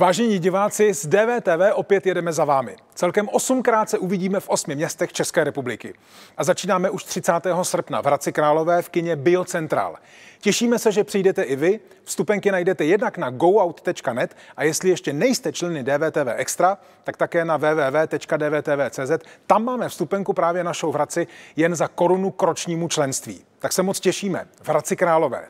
Vážení diváci, z DVTV opět jedeme za vámi. Celkem osmkrát se uvidíme v osmi městech České republiky. A začínáme už 30. srpna v Hradci Králové v kině Biocentral. Těšíme se, že přijdete i vy. Vstupenky najdete jednak na goout.net a jestli ještě nejste členy DVTV Extra, tak také na www.dvtv.cz. Tam máme vstupenku právě našou v Hradci jen za korunu k ročnímu členství. Tak se moc těšíme. V Hradci Králové.